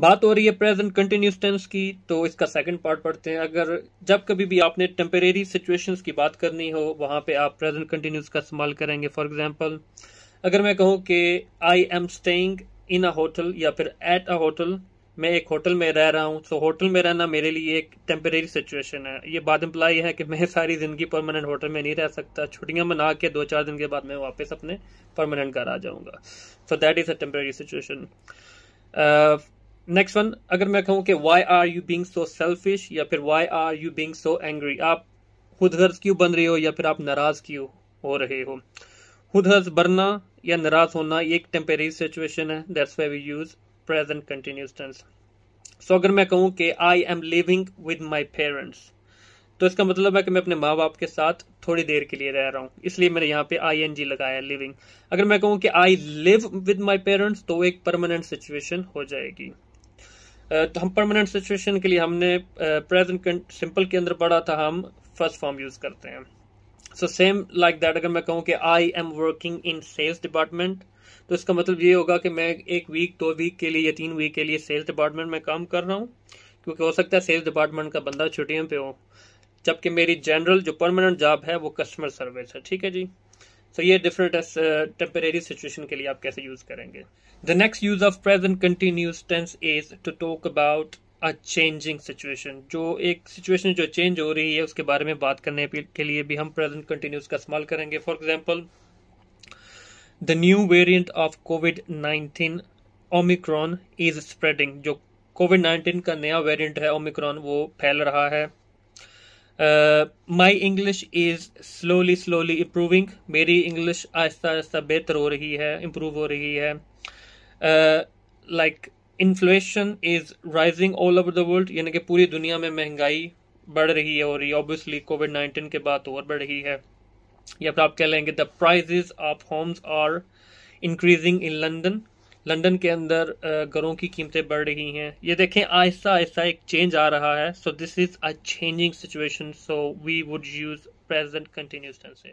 बात हो रही है प्रेजेंट कंटिन्यूस टेंस की तो इसका सेकंड पार्ट पढ़ते हैं अगर जब कभी भी आपने टेम्परेरी सिचुएशंस की बात करनी हो वहां पे आप प्रेजेंट कंटिन्यूस का इस्तेमाल करेंगे फॉर एग्जांपल अगर मैं कहूँ कि I am staying in a hotel या फिर एट अ होटल मैं एक होटल में रह रहा हूँ सो होटल में रहना मेरे लिए एक टेम्परेरी सिचुएशन है ये बात इम्प्लाई है कि मैं सारी ज़िंदगी परमानेंट होटल में नहीं रह सकता छुट्टियां मना के दो चार दिन के बाद मैं वापस अपने परमानेंट घर आ जाऊंगा so that is a temporary situation next one अगर मैं कहूँ कि why are you being so selfish या फिर why are you being so angry आप खुद गर्ज क्यों बन रहे हो या फिर आप नाराज क्यों हो रहे हो खुद गर्ज बनना या नाराज होना ये एक टेम्परेरी सिचुएशन है that's why we use present continuous tense so अगर मैं कहूँ कि I am living with my parents तो इसका मतलब है कि मैं अपने माँ बाप के साथ थोड़ी देर के लिए रह रहा हूँ इसलिए मैंने यहाँ पे आई एन जी लगाया लिविंग अगर मैं कहूँ कि I live with my parents तो एक परमानेंट सिचुएशन हो जाएगी तो हम परमानेंट सिचुएशन के लिए हमने प्रेजेंट सिंपल के अंदर पढ़ा था हम फर्स्ट फॉर्म यूज करते हैं सो सेम लाइक दैट अगर मैं कहूँ कि I am working in sales department तो इसका मतलब ये होगा कि मैं एक वीक दो वीक के लिए या तीन वीक के लिए सेल्स डिपार्टमेंट में काम कर रहा हूँ क्योंकि हो सकता है सेल्स डिपार्टमेंट का बंदा छुट्टियों पे हो जबकि मेरी जनरल जो परमानेंट जॉब है वो कस्टमर सर्विस है ठीक है जी सो ये डिफरेंट टेम्परेरी सिचुएशन के लिए आप कैसे यूज करेंगे the next use of present continuous tense is to talk about a changing situation जो एक सिचुएशन जो चेंज हो रही है उसके बारे में बात करने के लिए भी हम प्रेजेंट कंटिन्यूस का इस्तेमाल करेंगे for example the new variant of covid nineteen Omicron is spreading जो कोविड नाइन्टीन का नया वेरियंट है ओमिक्रॉन वो फैल रहा है my English is slowly slowly improving मेरी इंग्लिश आहिस्ता आहिस्ता बेहतर हो रही है इम्प्रूव हो रही है like inflation is rising all over the world यानी कि पूरी दुनिया में महंगाई बढ़ रही है हो रही ऑब्वियसली कोविड नाइन्टीन के बाद और बढ़ रही है या फिर आप कह लेंगे the prices of homes are increasing in London London के अंदर घरों की कीमतें बढ़ रही हैं ये देखें आहिस्ता आहिस्ता एक चेंज आ रहा है so this is a changing situation so we would use present continuous tense